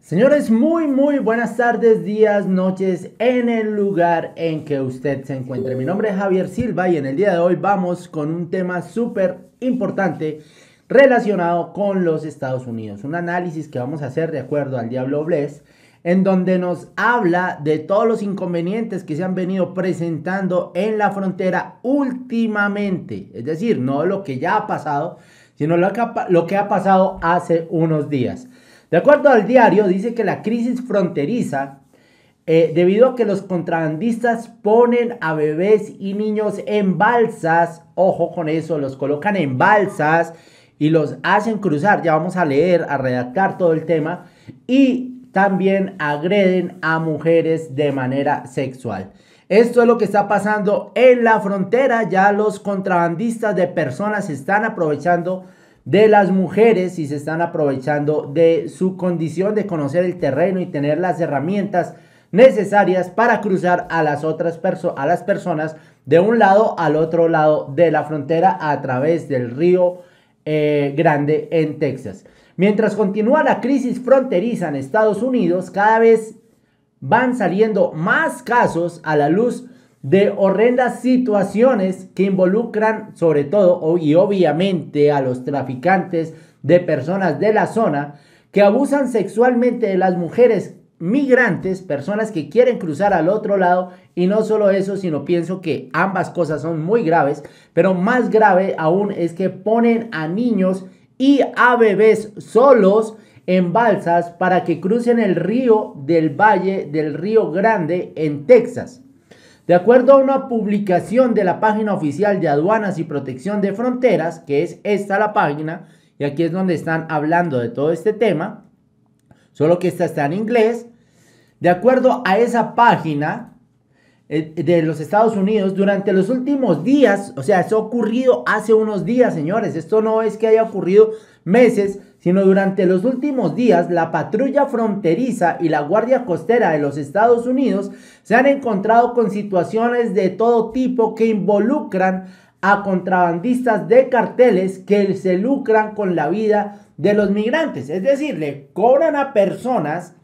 Señores, muy, muy buenas tardes, días, noches, en el lugar en que usted se encuentre. Mi nombre es Javier Silva y en el día de hoy vamos con un tema súper importante relacionado con los Estados Unidos. Un análisis que vamos a hacer de acuerdo al Diablo Bless, en donde nos habla de todos los inconvenientes que se han venido presentando en la frontera últimamente. Es decir, no lo que ya ha pasado, sino lo que lo que ha pasado hace unos días. De acuerdo al diario, dice que la crisis fronteriza, eh, debido a que los contrabandistas ponen a bebés y niños en balsas, ojo con eso, los colocan en balsas y los hacen cruzar, ya vamos a leer, a redactar todo el tema, y también agreden a mujeres de manera sexual. Esto es lo que está pasando en la frontera, ya los contrabandistas de personas están aprovechando de las mujeres si se están aprovechando de su condición de conocer el terreno y tener las herramientas necesarias para cruzar a las otras a las personas de un lado al otro lado de la frontera a través del río eh, Grande en Texas. Mientras continúa la crisis fronteriza en Estados Unidos, cada vez van saliendo más casos a la luz de horrendas situaciones que involucran sobre todo y obviamente a los traficantes de personas de la zona que abusan sexualmente de las mujeres migrantes, personas que quieren cruzar al otro lado y no solo eso, sino pienso que ambas cosas son muy graves, pero más grave aún es que ponen a niños y a bebés solos en balsas para que crucen el río del Valle del Río Grande en Texas. De acuerdo a una publicación de la página oficial de aduanas y protección de fronteras, que es esta la página, y aquí es donde están hablando de todo este tema, solo que esta está en inglés, de acuerdo a esa página, eh, de los Estados Unidos durante los últimos días, o sea, eso ha ocurrido hace unos días, señores, esto no es que haya ocurrido meses, sino durante los últimos días la patrulla fronteriza y la guardia costera de los Estados Unidos se han encontrado con situaciones de todo tipo que involucran a contrabandistas de carteles que se lucran con la vida de los migrantes, es decir, le cobran a personas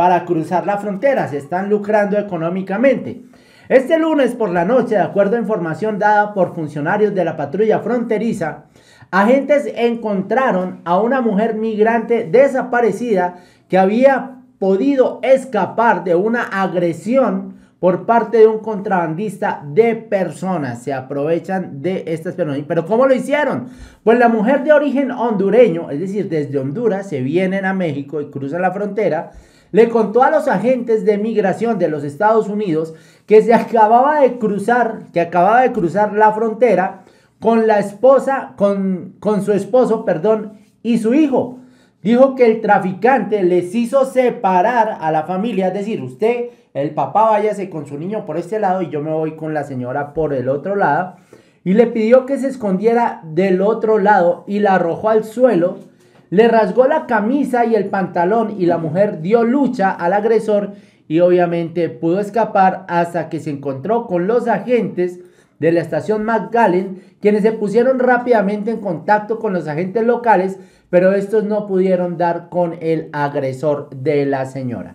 para cruzar la frontera, se están lucrando económicamente. Este lunes por la noche, de acuerdo a información dada por funcionarios de la patrulla fronteriza, agentes encontraron a una mujer migrante desaparecida que había podido escapar de una agresión por parte de un contrabandista de personas. Se aprovechan de estas personas. ¿Pero cómo lo hicieron? Pues la mujer de origen hondureño, es decir, desde Honduras, se vienen a México y cruzan la frontera le contó a los agentes de migración de los Estados Unidos que se acababa de cruzar, que acababa de cruzar la frontera con la esposa, con, con su esposo, perdón, y su hijo. Dijo que el traficante les hizo separar a la familia, es decir, usted, el papá, váyase con su niño por este lado y yo me voy con la señora por el otro lado. Y le pidió que se escondiera del otro lado y la arrojó al suelo le rasgó la camisa y el pantalón y la mujer dio lucha al agresor y obviamente pudo escapar hasta que se encontró con los agentes de la estación McGallen, quienes se pusieron rápidamente en contacto con los agentes locales, pero estos no pudieron dar con el agresor de la señora.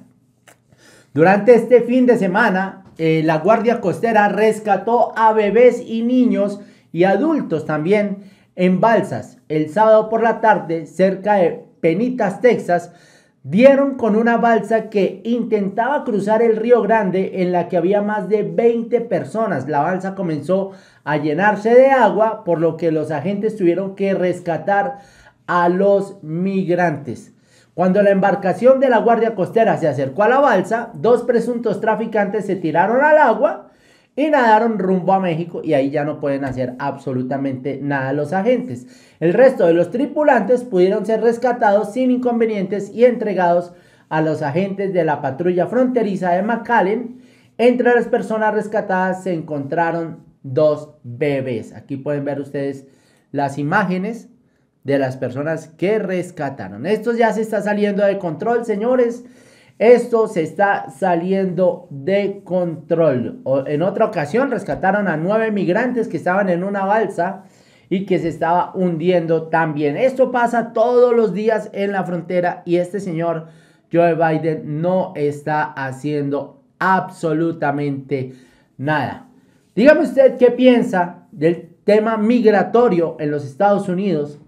Durante este fin de semana, eh, la Guardia Costera rescató a bebés y niños y adultos también en Balsas el sábado por la tarde cerca de Penitas, Texas, dieron con una balsa que intentaba cruzar el Río Grande en la que había más de 20 personas. La balsa comenzó a llenarse de agua, por lo que los agentes tuvieron que rescatar a los migrantes. Cuando la embarcación de la Guardia Costera se acercó a la balsa, dos presuntos traficantes se tiraron al agua y nadaron rumbo a México y ahí ya no pueden hacer absolutamente nada los agentes. El resto de los tripulantes pudieron ser rescatados sin inconvenientes y entregados a los agentes de la patrulla fronteriza de McAllen. Entre las personas rescatadas se encontraron dos bebés. Aquí pueden ver ustedes las imágenes de las personas que rescataron. Esto ya se está saliendo de control, señores. Esto se está saliendo de control. En otra ocasión rescataron a nueve migrantes que estaban en una balsa y que se estaba hundiendo también. Esto pasa todos los días en la frontera y este señor Joe Biden no está haciendo absolutamente nada. Dígame usted qué piensa del tema migratorio en los Estados Unidos.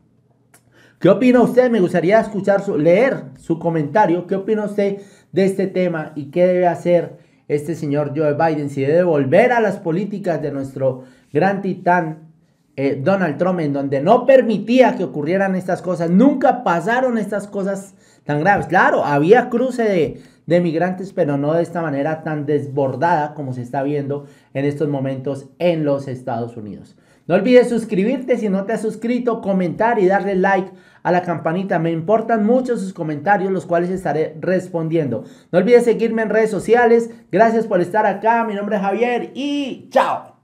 ¿Qué opina usted? Me gustaría escuchar su, leer su comentario. ¿Qué opina usted de este tema y qué debe hacer este señor Joe Biden, si debe volver a las políticas de nuestro gran titán eh, Donald Trump, en donde no permitía que ocurrieran estas cosas, nunca pasaron estas cosas tan graves. Claro, había cruce de migrantes, pero no de esta manera tan desbordada como se está viendo en estos momentos en los Estados Unidos. No olvides suscribirte si no te has suscrito, comentar y darle like a la campanita. Me importan mucho sus comentarios, los cuales estaré respondiendo. No olvides seguirme en redes sociales. Gracias por estar acá. Mi nombre es Javier y chao.